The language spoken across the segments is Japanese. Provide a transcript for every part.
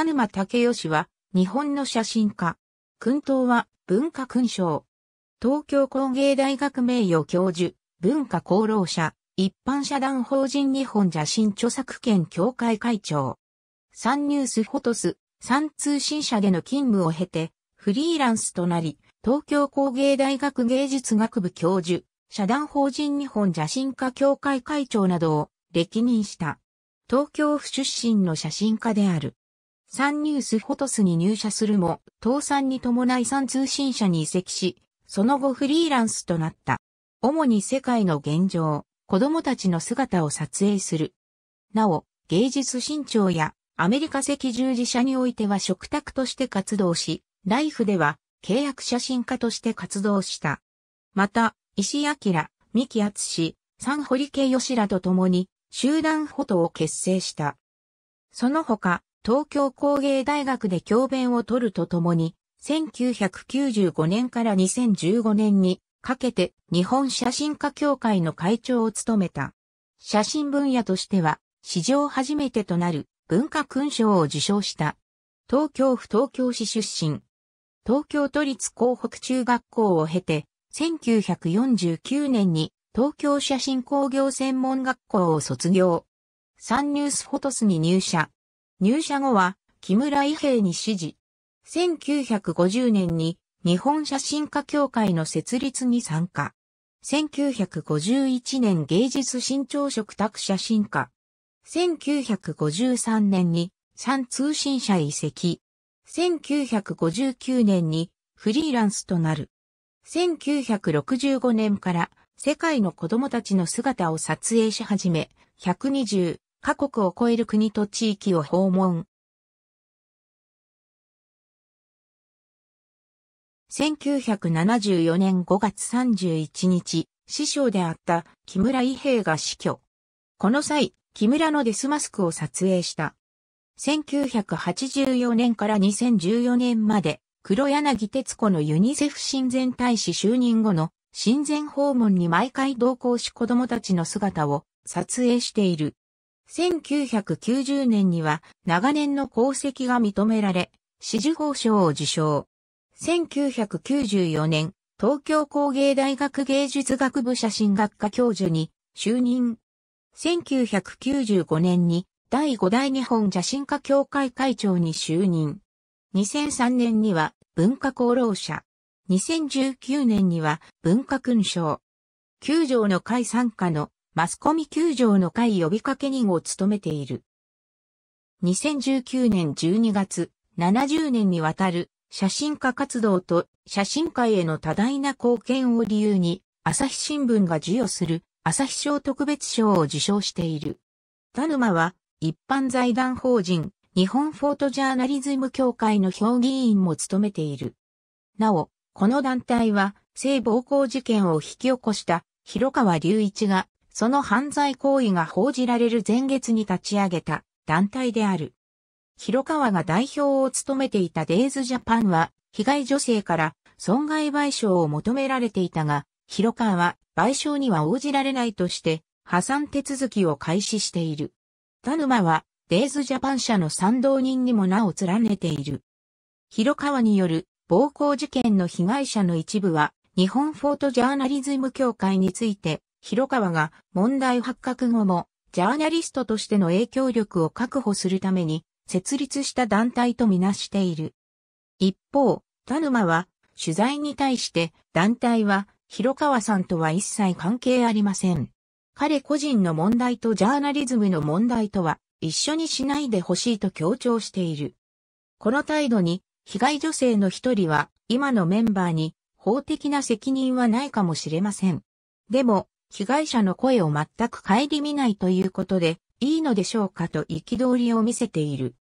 田沼武義は、日本の写真家。勲刀は、文化勲章。東京工芸大学名誉教授、文化功労者、一般社団法人日本写真著作権協会会長。サンニュースフォトス、サン通信社での勤務を経て、フリーランスとなり、東京工芸大学芸術学部教授、社団法人日本写真家協会会長などを歴任した。東京府出身の写真家である。サンニュースフォトスに入社するも、倒産に伴いサン通信社に移籍し、その後フリーランスとなった。主に世界の現状、子供たちの姿を撮影する。なお、芸術新潮やアメリカ赤十字社においては食卓として活動し、ライフでは契約写真家として活動した。また、石明、三木厚サンホリケヨシらと共に集団フォトを結成した。その他、東京工芸大学で教鞭を取るとともに、1995年から2015年にかけて日本写真家協会の会長を務めた。写真分野としては史上初めてとなる文化勲章を受章した。東京府東京市出身。東京都立港北中学校を経て、1949年に東京写真工業専門学校を卒業。サンニュースフォトスに入社。入社後は木村伊兵衛に指示。1950年に日本写真家協会の設立に参加。1951年芸術新潮嘱託写真家。1953年に三通信社移籍。1959年にフリーランスとなる。1965年から世界の子供たちの姿を撮影し始め、120、各国を超える国と地域を訪問。1974年5月31日、師匠であった木村伊兵が死去。この際、木村のデスマスクを撮影した。1984年から2014年まで、黒柳徹子のユニセフ親善大使就任後の親善訪問に毎回同行し子供たちの姿を撮影している。1990年には長年の功績が認められ、紫綬褒章を受章。1994年、東京工芸大学芸術学部写真学科教授に就任。1995年に第5代日本写真家協会会長に就任。2003年には文化功労者。2019年には文化勲章。九条の会参加のマスコミ球場の会呼びかけ人を務めている。2019年12月、70年にわたる写真家活動と写真界への多大な貢献を理由に、朝日新聞が授与する朝日賞特別賞を受賞している。田沼は一般財団法人日本フォートジャーナリズム協会の評議員も務めている。なお、この団体は性暴行事件を引き起こした広川隆一がその犯罪行為が報じられる前月に立ち上げた団体である。広川が代表を務めていたデイズジャパンは、被害女性から損害賠償を求められていたが、広川は賠償には応じられないとして、破産手続きを開始している。田沼は、デイズジャパン社の賛同人にも名を連ねている。広川による暴行事件の被害者の一部は、日本フォートジャーナリズム協会について広川が問題発覚後も、ジャーナリストとしての影響力を確保するために、設立した団体とみなしている。一方、田沼は、取材に対して、団体は、広川さんとは一切関係ありません。彼個人の問題とジャーナリズムの問題とは、一緒にしないでほしいと強調している。この態度に、被害女性の一人は、今のメンバーに、法的な責任はないかもしれません。でも、被害者の声を全く顧みないということで、いいのでしょうかと憤りを見せている。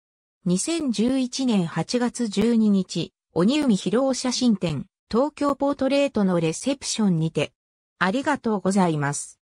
2011年8月12日、鬼海披露写真展、東京ポートレートのレセプションにて、ありがとうございます。